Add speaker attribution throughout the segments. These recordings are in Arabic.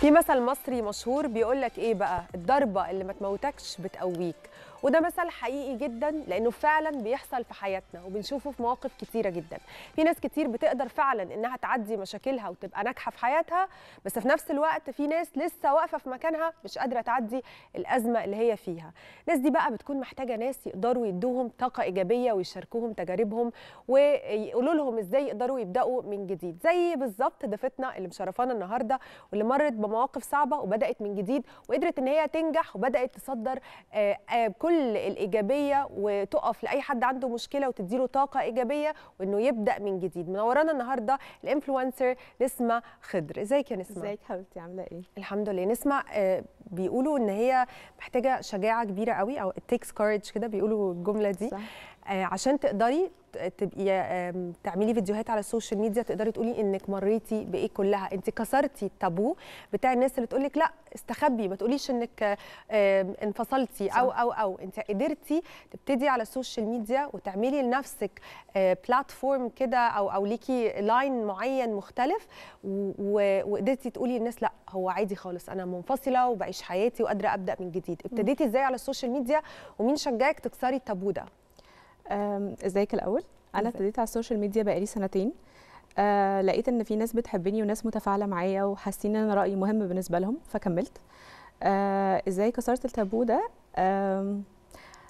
Speaker 1: في مثل مصري مشهور بيقول لك ايه بقى الضربه اللي ما تموتكش بتقويك وده مثل حقيقي جدا لانه فعلا بيحصل في حياتنا وبنشوفه في مواقف كتيره جدا في ناس كتير بتقدر فعلا انها تعدي مشاكلها وتبقى ناجحه في حياتها بس في نفس الوقت في ناس لسه واقفه في مكانها مش قادره تعدي الازمه اللي هي فيها الناس دي بقى بتكون محتاجه ناس يقدروا يدوهم طاقه ايجابيه ويشاركوهم تجاربهم ويقولوا لهم ازاي يقدروا يبداوا من جديد زي بالظبط ضيفتنا اللي مشرفانا النهارده واللي مرت بمواقف صعبه وبدات من جديد وقدرت ان هي تنجح وبدات تصدر آآ آه، آآ آه، كل كل الايجابيه وتقف لاي حد عنده مشكله وتديله طاقه ايجابيه وانه يبدا من جديد منورانا النهارده الانفلونسر نسمه خضر ازيك يا نسمه ازيك حبيبتي عامله ايه الحمد لله نسمه آه، بيقولوا ان هي محتاجه شجاعه كبيره قوي او takes كارج كده بيقولوا الجمله دي صح. آه، عشان تقدري تبقي تعملي فيديوهات على السوشيال ميديا تقدري تقولي انك مريتي بايه كلها انت كسرتي التابو بتاع الناس اللي تقول لك لا استخبي ما تقوليش انك انفصلتي او او او انت قدرتي تبتدي على السوشيال ميديا وتعملي لنفسك بلاتفورم آه، كده او او ليكي لاين معين مختلف وقدرتي تقولي للناس لا هو عادي خالص انا منفصله وبعيش حياتي وقادره ابدا من جديد ابتديتي ازاي على السوشيال ميديا ومين شجعك تكسري التابو ده ازيك الاول انا ابتديت على السوشيال ميديا
Speaker 2: بقالي سنتين آه لقيت ان في ناس بتحبني وناس متفاعله معايا وحاسين ان رايي مهم بالنسبه لهم فكملت آه ازاي كسرت التابو ده آه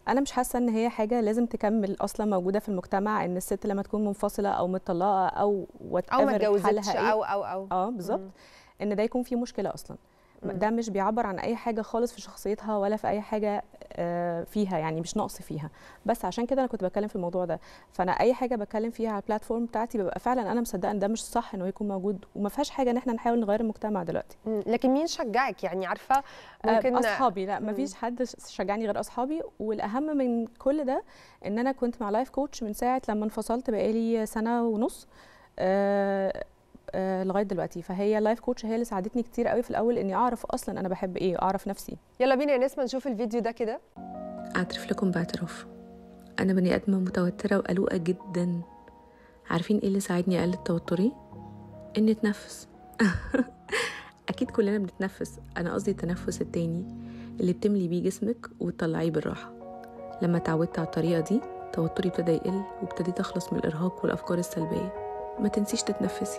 Speaker 2: انا مش حاسه ان هي حاجه لازم تكمل اصلا موجوده في المجتمع ان الست لما تكون منفصله او متطلقه او وات او ما اتجوزتش إيه. او او او اه بالظبط ان ده يكون في مشكله اصلا ده مش بيعبر عن اي حاجه خالص في شخصيتها ولا في اي حاجه آه، فيها يعني مش نقص فيها بس عشان كده انا كنت بتكلم في الموضوع ده فانا اي حاجه بتكلم فيها على البلاتفورم بتاعتي ببقى فعلا انا مصدقه ان ده مش صح انه يكون موجود وما فيهاش حاجه ان احنا نحاول نغير المجتمع دلوقتي لكن مين شجعك يعني عارفه آه، ممكن اصحابي لا ما فيش حد شجعني غير اصحابي والاهم من كل ده ان انا كنت مع لايف كوتش من ساعه لما انفصلت بقالي سنه ونص آه، لغايه دلوقتي فهي اللايف كوتش هي اللي ساعدتني كتير قوي في الاول اني اعرف اصلا انا بحب ايه اعرف نفسي يلا بينا يا نسمه نشوف الفيديو ده كده اعترف لكم باعتراف انا بني ادمه متوتره وقلوقه جدا عارفين ايه اللي ساعدني اقلل توتري اني اتنفس اكيد كلنا بنتنفس انا قصدي التنفس التاني اللي بتملي بيه جسمك وتطلعيه بالراحه لما اتعودت على الطريقه دي توتري ابتدى يقل وابتديت اخلص من الارهاق والافكار السلبيه ما تنسيش تتنفسي